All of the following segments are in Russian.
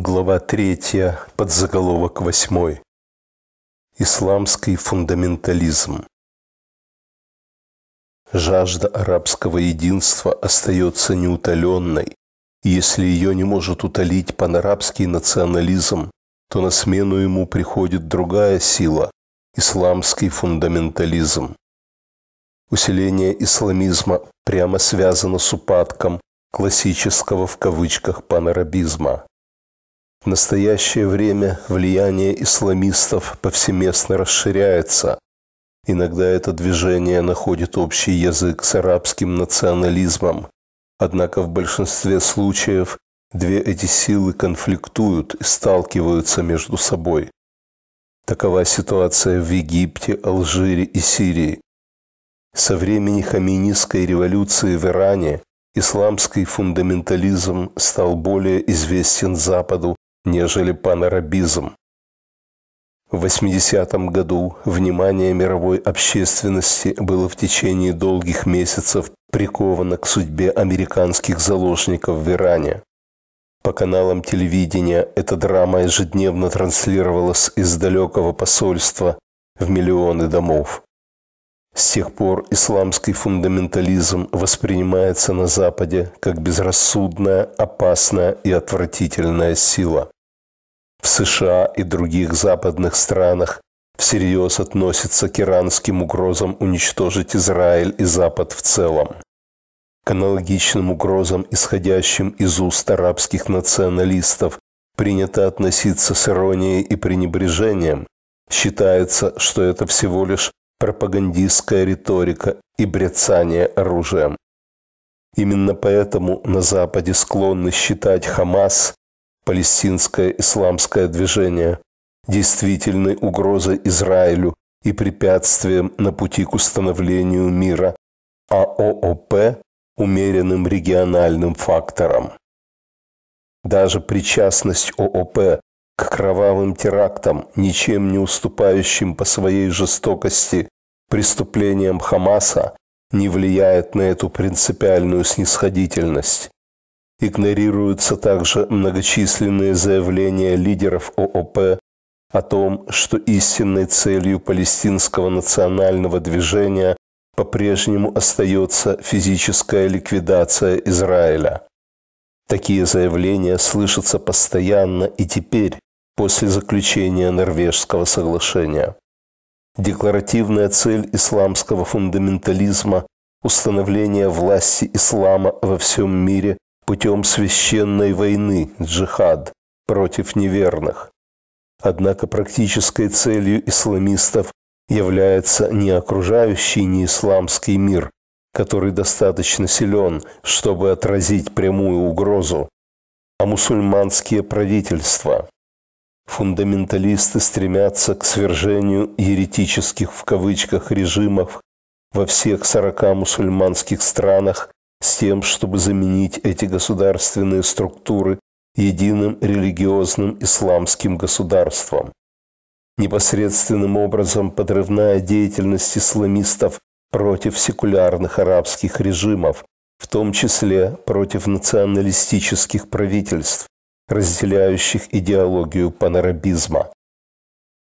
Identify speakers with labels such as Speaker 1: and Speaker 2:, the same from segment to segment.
Speaker 1: глава 3, подзаголовок 8. Исламский фундаментализм. Жажда арабского единства остается неутоленной. если ее не может утолить панарабский национализм, то на смену ему приходит другая сила – исламский фундаментализм. Усиление исламизма прямо связано с упадком классического в кавычках панарабизма – в настоящее время влияние исламистов повсеместно расширяется. Иногда это движение находит общий язык с арабским национализмом. Однако в большинстве случаев две эти силы конфликтуют и сталкиваются между собой. Такова ситуация в Египте, Алжире и Сирии. Со времени Хаминистской революции в Иране – исламский фундаментализм стал более известен Западу нежели панарабизм. В 80-м году внимание мировой общественности было в течение долгих месяцев приковано к судьбе американских заложников в Иране. По каналам телевидения эта драма ежедневно транслировалась из далекого посольства в миллионы домов. С тех пор исламский фундаментализм воспринимается на Западе как безрассудная, опасная и отвратительная сила. В США и других западных странах всерьез относятся к иранским угрозам уничтожить Израиль и Запад в целом. К аналогичным угрозам, исходящим из уст арабских националистов, принято относиться с иронией и пренебрежением. Считается, что это всего лишь пропагандистская риторика и брецание оружием. Именно поэтому на Западе склонны считать Хамас, палестинское исламское движение, действительной угрозой Израилю и препятствием на пути к установлению мира, а ООП – умеренным региональным фактором. Даже причастность ООП к кровавым терактам, ничем не уступающим по своей жестокости преступлениям Хамаса, не влияет на эту принципиальную снисходительность. Игнорируются также многочисленные заявления лидеров ООП о том, что истинной целью палестинского национального движения по-прежнему остается физическая ликвидация Израиля. Такие заявления слышатся постоянно и теперь, после заключения Норвежского соглашения. Декларативная цель исламского фундаментализма – установление власти ислама во всем мире путем священной войны – джихад против неверных. Однако практической целью исламистов является не окружающий неисламский мир, который достаточно силен, чтобы отразить прямую угрозу, а мусульманские правительства. Фундаменталисты стремятся к свержению еретических в кавычках режимов во всех 40 мусульманских странах с тем, чтобы заменить эти государственные структуры единым религиозным исламским государством. Непосредственным образом подрывная деятельность исламистов против секулярных арабских режимов, в том числе против националистических правительств, разделяющих идеологию панарабизма.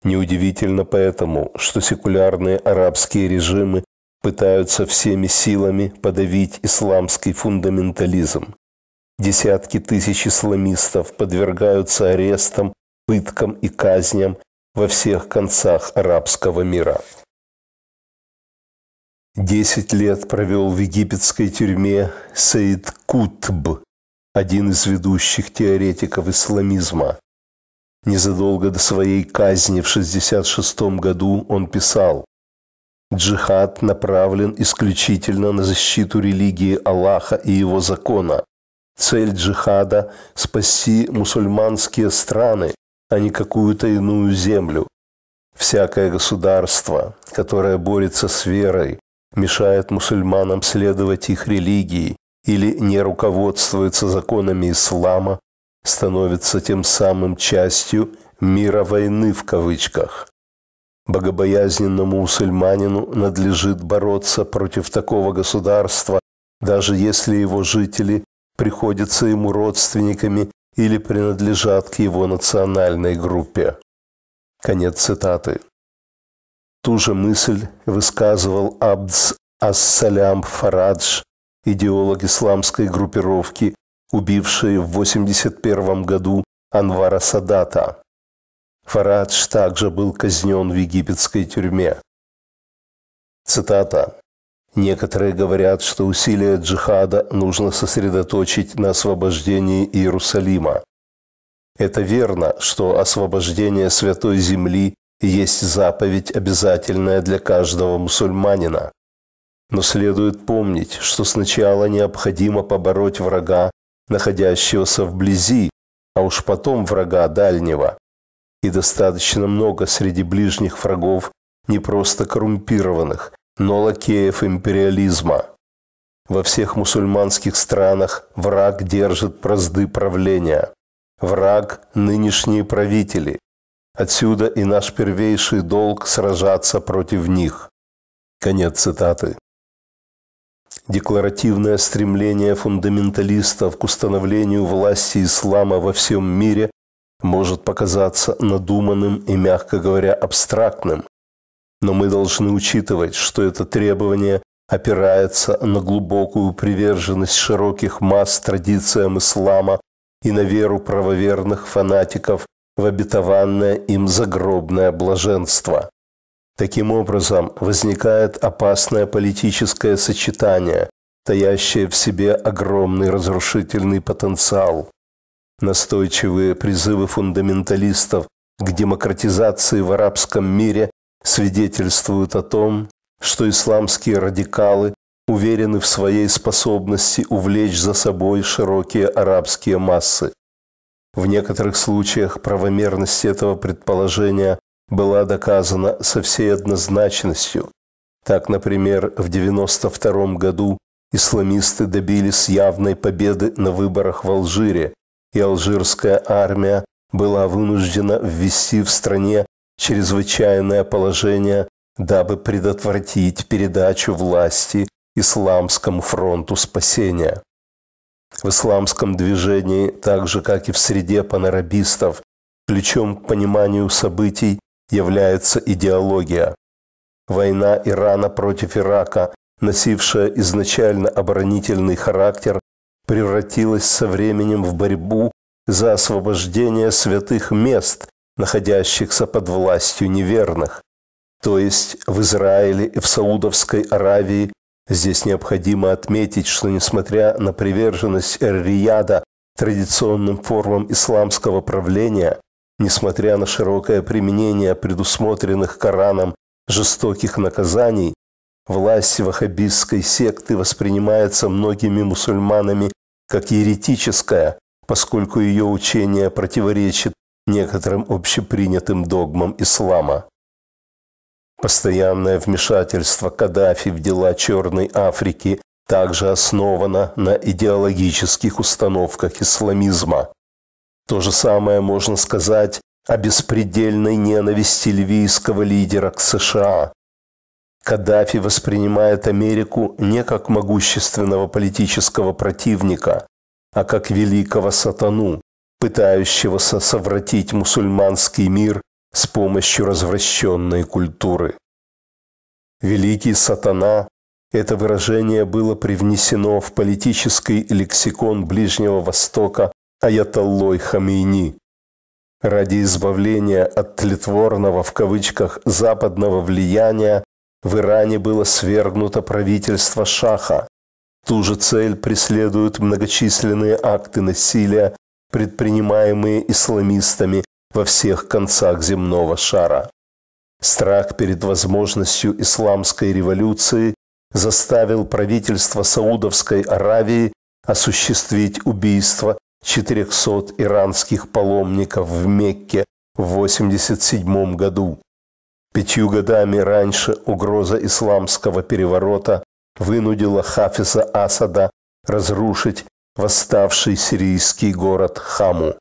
Speaker 1: Неудивительно поэтому, что секулярные арабские режимы пытаются всеми силами подавить исламский фундаментализм. Десятки тысяч исламистов подвергаются арестам, пыткам и казням во всех концах арабского мира. Десять лет провел в египетской тюрьме Саид Кутб, один из ведущих теоретиков исламизма. Незадолго до своей казни в 1966 году он писал «Джихад направлен исключительно на защиту религии Аллаха и его закона. Цель джихада – спасти мусульманские страны, а не какую-то иную землю. Всякое государство, которое борется с верой, мешает мусульманам следовать их религии, или не руководствуется законами ислама, становится тем самым частью «мира войны» в кавычках. Богобоязненному мусульманину надлежит бороться против такого государства, даже если его жители приходятся ему родственниками или принадлежат к его национальной группе. Конец цитаты. Ту же мысль высказывал Абдс Ассалям Фарадж идеолог исламской группировки, убивший в 1981 году Анвара Садата. Фарадж также был казнен в египетской тюрьме. Цитата. Некоторые говорят, что усилия джихада нужно сосредоточить на освобождении Иерусалима. Это верно, что освобождение Святой Земли есть заповедь, обязательная для каждого мусульманина. Но следует помнить, что сначала необходимо побороть врага, находящегося вблизи, а уж потом врага дальнего. И достаточно много среди ближних врагов не просто коррумпированных, но лакеев империализма. Во всех мусульманских странах враг держит прозды правления. Враг – нынешние правители. Отсюда и наш первейший долг сражаться против них. Конец цитаты. Декларативное стремление фундаменталистов к установлению власти ислама во всем мире может показаться надуманным и, мягко говоря, абстрактным. Но мы должны учитывать, что это требование опирается на глубокую приверженность широких масс традициям ислама и на веру правоверных фанатиков в обетованное им загробное блаженство. Таким образом, возникает опасное политическое сочетание, таящее в себе огромный разрушительный потенциал. Настойчивые призывы фундаменталистов к демократизации в арабском мире свидетельствуют о том, что исламские радикалы уверены в своей способности увлечь за собой широкие арабские массы. В некоторых случаях правомерность этого предположения была доказана со всей однозначностью. Так, например, в 1992 году исламисты добились явной победы на выборах в Алжире, и алжирская армия была вынуждена ввести в стране чрезвычайное положение, дабы предотвратить передачу власти Исламскому фронту спасения. В исламском движении, так же как и в среде панарабистов, ключом к пониманию событий является идеология. Война Ирана против Ирака, носившая изначально оборонительный характер, превратилась со временем в борьбу за освобождение святых мест, находящихся под властью неверных. То есть в Израиле и в Саудовской Аравии здесь необходимо отметить, что несмотря на приверженность Эр-Рияда традиционным формам исламского правления, Несмотря на широкое применение предусмотренных Кораном жестоких наказаний, власть ваххабистской секты воспринимается многими мусульманами как еретическая, поскольку ее учение противоречит некоторым общепринятым догмам ислама. Постоянное вмешательство Каддафи в дела Черной Африки также основано на идеологических установках исламизма. То же самое можно сказать о беспредельной ненависти ливийского лидера к США. Каддафи воспринимает Америку не как могущественного политического противника, а как великого сатану, пытающегося совратить мусульманский мир с помощью развращенной культуры. Великий сатана – это выражение было привнесено в политический лексикон Ближнего Востока Аятоллой Хамейни. Ради избавления от тлетворного в кавычках западного влияния в Иране было свергнуто правительство Шаха. Ту же цель преследуют многочисленные акты насилия, предпринимаемые исламистами во всех концах земного шара. Страх перед возможностью исламской революции заставил правительство Саудовской Аравии осуществить убийство 400 иранских паломников в Мекке в 87 году. Пятью годами раньше угроза исламского переворота вынудила Хафиза Асада разрушить восставший сирийский город Хаму.